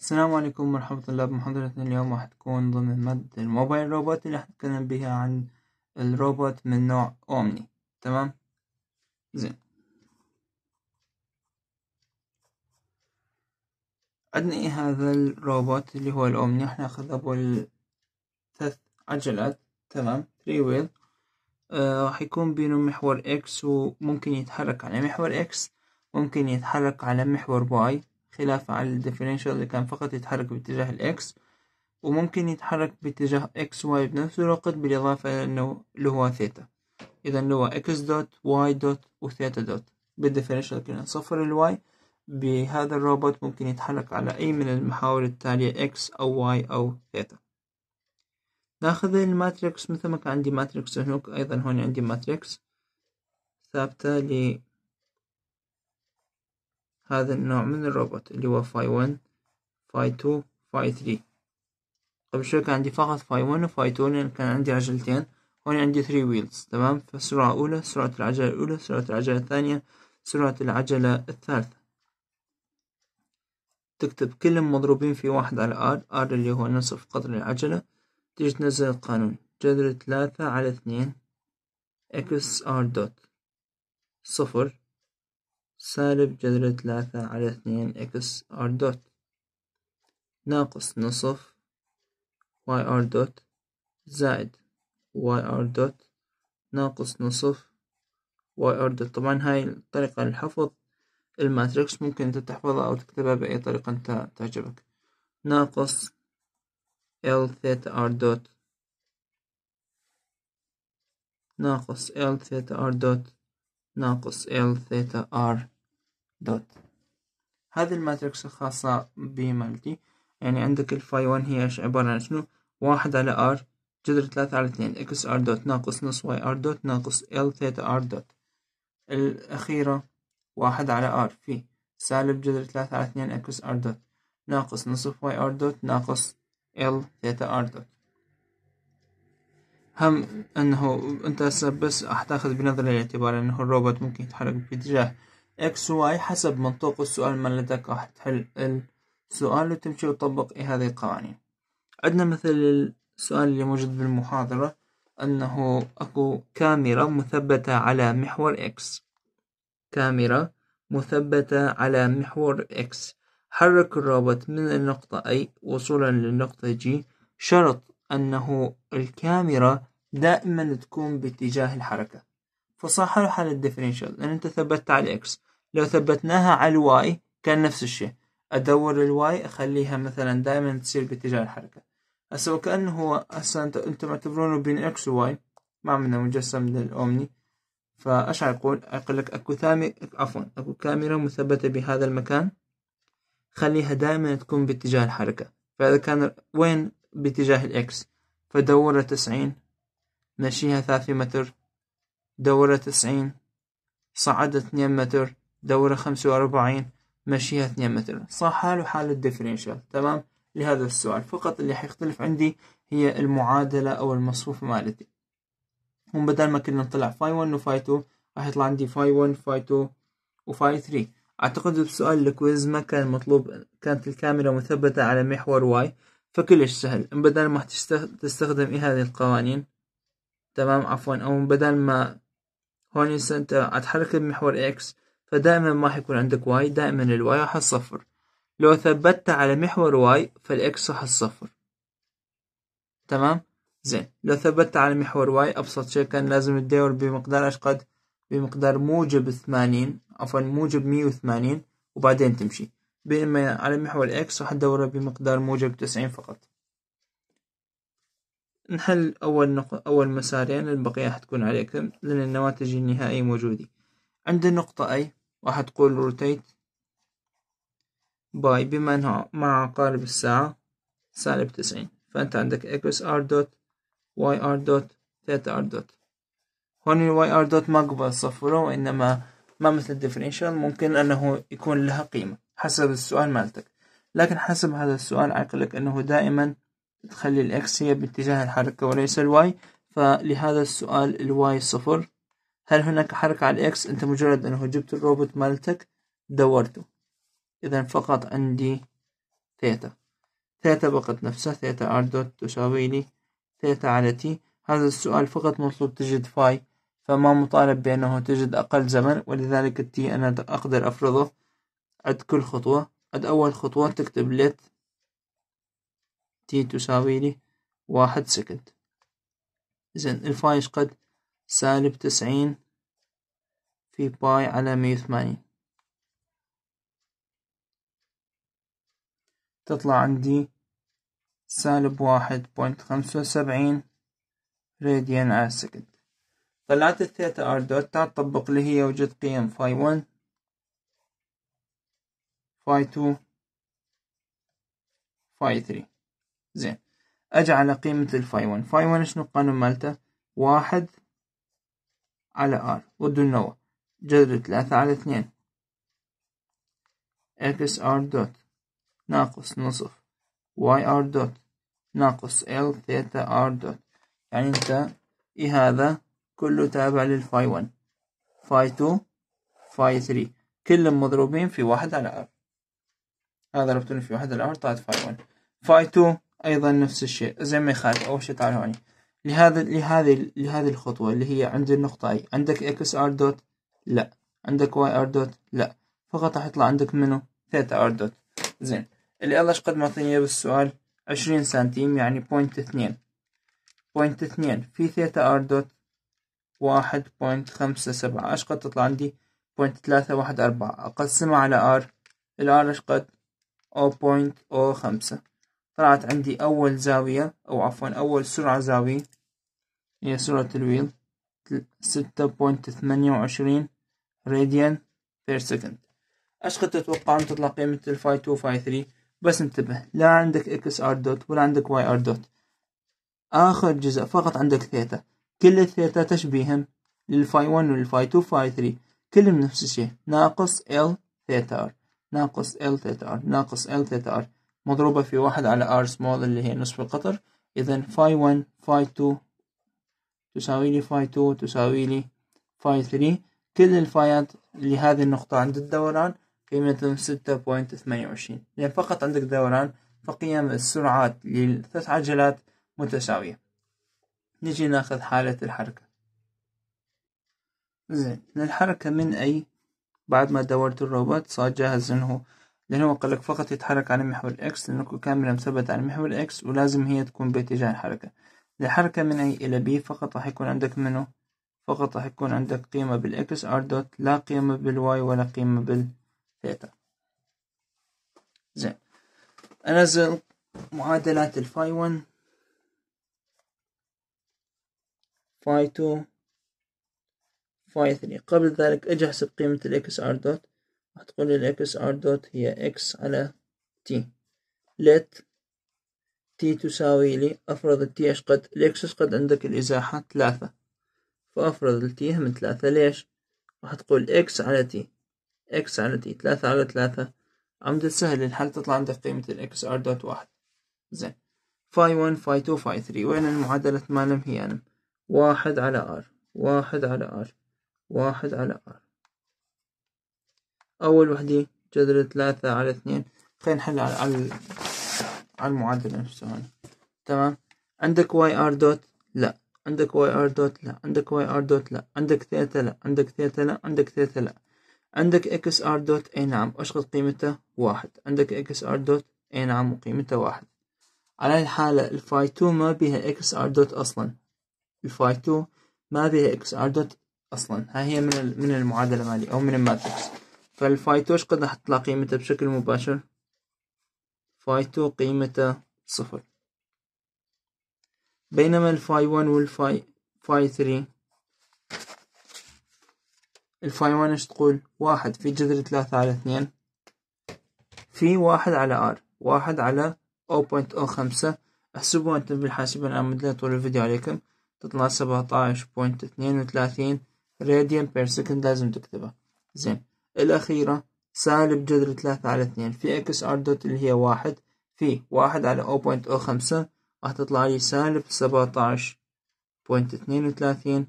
السلام عليكم ورحمة الله بمحاضرتنا اليوم راح تكون ضمن مادة الموبايل روبوت اللي نتكلم بيها عن الروبوت من نوع أومني تمام زين عندنا هذا الروبوت اللي هو الأومني احنا ناخذ أبو ثلاث عجلات تمام ثري ويل آه، راح يكون بينه محور إكس وممكن يتحرك على محور إكس ممكن يتحرك على محور واي خلاف على الديفرنشال اللي كان فقط يتحرك باتجاه الإكس وممكن يتحرك باتجاه إكس واي بنفس الوقت بالإضافة إلى أنه اللي هو ثيتا إذا اللي هو إكس دوت واي دوت وثيتا دوت بالديفرنشال كنا صفر الواي بهذا الروبوت ممكن يتحرك على أي من المحاور التالية إكس أو واي أو ثيتا ناخذ الماتريكس مثل ما كان عندي ماتريكس هناك أيضا هون عندي ماتريكس ثابتة لي هذا النوع من الروبوت اللي هو فاي 1 فاي 2 فاي 3 قبل شوي كان عندي فقط فاي 1 وفاي 2 لأن كان عندي عجلتين هون عندي 3 ويلز تمام فالسرعة الأولى سرعة العجلة الأولى سرعة العجلة الثانية سرعة العجلة الثالثة تكتب كل مضروبين في واحد على ار ار اللي هو نصف قطر العجلة تيجي تنزل القانون جذر ثلاثة على اثنين اكس ار دوت صفر سالب جذر ثلاثة على اثنين اكس ار دوت ناقص نصف واي ار دوت زائد واي ار دوت ناقص نصف واي ار دوت طبعا هاي الطريقة للحفظ الماتريكس ممكن انت تحفظها او تكتبها بأي طريقة انت تعجبك ناقص ال ثيتا ار دوت ناقص ال ثيتا ار دوت ناقص ال ثيتا ار دوت هذه الماتريكس الخاصة بي مالتي يعني عندك الفاي 1 هي ايش عبارة عن شنو واحد على ار جذر ثلاثة على اثنين اكس ار دوت ناقص نص واي ار دوت ناقص ال ثيتا ار دوت الأخيرة واحد على ار في سالب جذر ثلاثة على اثنين اكس ار دوت ناقص نصف واي ار دوت ناقص ال ثيتا ار دوت هم انه انت بس احتاخذ تاخذ بنظر الاعتبار انه الروبوت ممكن يتحرك باتجاه اكس واي حسب منطوق السؤال ما لديك راح تحل السؤال وتمشي وتطبق هذه القوانين عندنا مثل السؤال اللي موجود بالمحاضرة أنه أكو كاميرا مثبتة على محور إكس كاميرا مثبتة على محور إكس حرك الروبوت من النقطة أي وصولا للنقطة جي شرط أنه الكاميرا دائما تكون باتجاه الحركة فصح حالة الديفرنشال لأن أنت ثبتت على إكس لو ثبتناها على الواي كان نفس الشيء ادور الواي اخليها مثلا دائما تصير باتجاه الحركة هسه وكأنه هو هسه انتم معتبرونه بين اكس وواي ما عندنا مجسم للأومني فايش اقول اقول لك اكو ثامي عفوا اكو كاميرا مثبتة بهذا المكان خليها دائما تكون باتجاه الحركة فاذا كان وين باتجاه الاكس فدورة تسعين مشيها ثلاثة متر دورة تسعين صعدت اثنين متر دورة خمسة وأربعين مشيها اثنين مثلا صح حاله حال الديفرنشال تمام لهذا السؤال فقط اللي حيختلف عندي هي المعادلة أو المصفوف مالتي هم بدل ما كنا نطلع فاي 1 وفاي 2 راح يطلع عندي فاي 1 فاي 2 وفاي 3 أعتقد بسؤال الكويز ما كان مطلوب كانت الكاميرا مثبتة على محور واي فكلش سهل بدل ما تستخدم إيه هذه القوانين تمام عفوا أو بدل ما هون انت اتحرك بمحور اكس فدائما ما حيكون عندك واي دائما الواي راح صفر لو ثبتت على محور واي فالاكس راح صفر تمام زين لو ثبتت على محور واي أبسط شيء كان لازم تدور بمقدار ايش قد بمقدار موجب ثمانين عفوا موجب مية وثمانين وبعدين تمشي بينما على محور اكس راح تدوره بمقدار موجب تسعين فقط نحل أول نق... أول مسارين البقية حتكون عليكم لأن النواتج النهائية موجودة عند النقطة أي تقول روتيت باي بما انها مع عقارب الساعة سالب تسعين فانت عندك اكس ار دوت واي ار دوت ثيتا ار دوت هون الواي ار دوت ما قبل صفره وانما ما مثل الديفرنشال ممكن انه يكون لها قيمة حسب السؤال مالتك لكن حسب هذا السؤال عقلك انه دائما تخلي الاكس هي باتجاه الحركة وليس الواي فلهذا السؤال الواي صفر هل هناك حركة على الإكس أنت مجرد أنه جبت الروبوت مالتك دورته إذا فقط عندي ثيتا ثيتا بقت نفسها ثيتا آر دوت تساوي لي ثيتا على تي هذا السؤال فقط مطلوب تجد فاي فما مطالب بأنه تجد أقل زمن ولذلك التي أنا أقدر أفرضه عند كل خطوة عند أول خطوة تكتب لت تي تساوي لي واحد سكند إذن الفاي قد سالب تسعين في باي على مية وثمانين تطلع عندي سالب واحد بوينت خمسة وسبعين راديان على سكند طلعت الثيتا ار دوت تطبق اللي هي وجد قيم فاي ون فاي تو فاي ثري زين أجعل قيمة الفاي ون فاي ون شنو القانون مالته واحد على R والدنوة جذر ثلاثة على اثنين اكس ار دوت ناقص نصف واي ار دوت ناقص ال ثيتا ار دوت يعني انت اي هذا كله تابع للفاي 1 فاي 2 فاي 3 كلهم مضروبين في واحد على ار هذا ضربتوني في واحد على ار طلعت فاي 1 فاي 2 ايضا نفس الشيء زي ما يخالف اول شيء تعالوا هني لهذا لهذه لهذه الخطوة اللي هي عند النقطة أي عندك اكس ار دوت لا عندك واي ار دوت لا فقط راح يطلع عندك منه ثيتا ار دوت زين اللي الله قد معطيني إياه بالسؤال عشرين سنتيم يعني بوينت اثنين بوينت اثنين في ثيتا ار دوت واحد بوينت خمسة سبعة أشقد تطلع عندي بوينت ثلاثة واحد أربعة أقسمها على ار الار أشقد أو بوينت أو خمسة طلعت عندي أول زاوية أو عفوا أول سرعة زاوية هي سرعة الويل ستة بوينت ثمانية وعشرين راديان بير سكند أشقد تتوقع ان تطلع قيمة الفاي تو فاي ثري بس انتبه لا عندك اكس ار دوت ولا عندك واي ار دوت اخر جزء فقط عندك ثيتا كل الثيتا تشبيهم للفاي 1 والفاي 2 فاي 3 كلهم نفس الشيء ناقص ال ثيتا ار ناقص ال ثيتا ار ناقص ال ثيتا ار مضروبة في واحد على r small اللي هي نصف القطر إذا فاي 1 فاي 2 تساوي لي فاي 2 تساوي لي فاي 3 كل الفايات لهذه النقطة عند الدوران قيمتها 6.28 لأن فقط عندك دوران فقيم السرعات للثلاث عجلات متساوية نجي ناخذ حالة الحركة زين الحركة من أي بعد ما دورت الروبوت صار جاهز إنه هو قال لك فقط يتحرك على محور الإكس لأنكم كاملة مثبتة على محور الإكس ولازم هي تكون باتجاه الحركة الحركة من أي إلى بي فقط راح يكون عندك منه فقط راح يكون عندك قيمة بالإكس ار دوت لا قيمة بالواي ولا قيمة بالثيتا زين أنزل معادلات الفاي 1 فاي 2 فاي 3 قبل ذلك أجي أحسب قيمة الإكس ار دوت هتقول الإكس آر دوت هي إكس على تي let تي تساوي لي أفرض التي إيش قد الإكس إيش قد عندك الإزاحة ثلاثة فأفرض التي هم ثلاثة ليش راح تقول إكس على تي إكس على تي ثلاثة على ثلاثة عم سهل الحل تطلع عندك قيمة الإكس آر دوت واحد زين فاي 1 فاي تو فاي ثري وين المعادلة مالهم هي أنم واحد على آر واحد على آر واحد على آر أول وحدة جذر ثلاثة على اثنين خلينا نحل على على المعادلة نفسها هون تمام عندك واي ار دوت لا عندك واي ار دوت لا عندك واي ار دوت لا عندك ثيتا لا عندك ثيتا لا عندك ثيتا لا عندك اكس ار دوت اي نعم اشغل قيمته واحد عندك اكس ار دوت اي نعم وقيمته واحد على الحالة الفاي تو ما بيها اكس ار دوت اصلا الفاي تو ما بيها اكس ار دوت اصلا هاي هي من من المعادلة مالي او من الماتريكس فالفاي2 قد راح تطلع قيمته بشكل مباشر فاي تو قيمته صفر بينما الفاي 1 والفاي فاي 3 الفاي 1 ايش تقول واحد في جذر ثلاثة على اثنين في واحد على ار واحد على او بوينت او خمسة احسبوا انتم بالحاسبة انا مدلة طول الفيديو عليكم تطلع سبعتاعش بوينت اثنين وثلاثين راديان بير سكند لازم تكتبه زين الأخيرة سالب جذر ثلاثة على اثنين في اكس ار دوت اللي هي واحد في واحد على او بوينت او خمسة راح تطلع لي سالب سبعتاش بوينت اثنين وثلاثين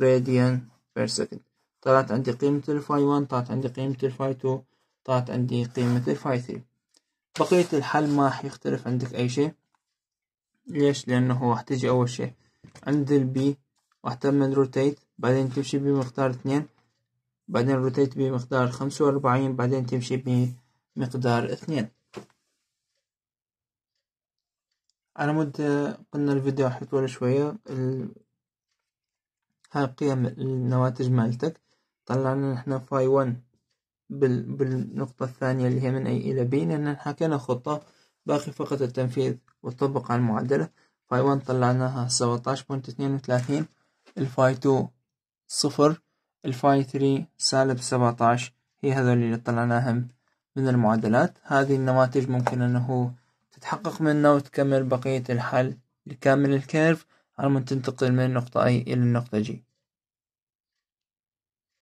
راديان بير سكند طلعت عندي قيمة الفاي ون طلعت عندي قيمة الفاي تو طلعت عندي قيمة الفاي ثري بقية الحل ما راح يختلف عندك أي شيء ليش لأنه راح تجي أول شيء عند البي راح تعمل روتيت بعدين تمشي بمقدار اثنين بعدين روتيت بمقدار خمسة وأربعين بعدين تمشي بمقدار اثنين على مود قلنا الفيديو راح يطول شوية ال... هاي قيم النواتج مالتك طلعنا نحنا فاي ون بال... بالنقطة الثانية اللي هي من أي إلى بي لأن حكينا خطة باقي فقط التنفيذ والطبق على المعادلة فاي ون طلعناها سبعتاش بونت اثنين وثلاثين الفاي تو صفر الفاي ثري سالب سبعتاش هي هذول اللي طلعناهم من المعادلات هذه النماذج ممكن انه تتحقق منها وتكمل بقية الحل لكامل الكيرف على ما تنتقل من النقطة A إلى النقطة جي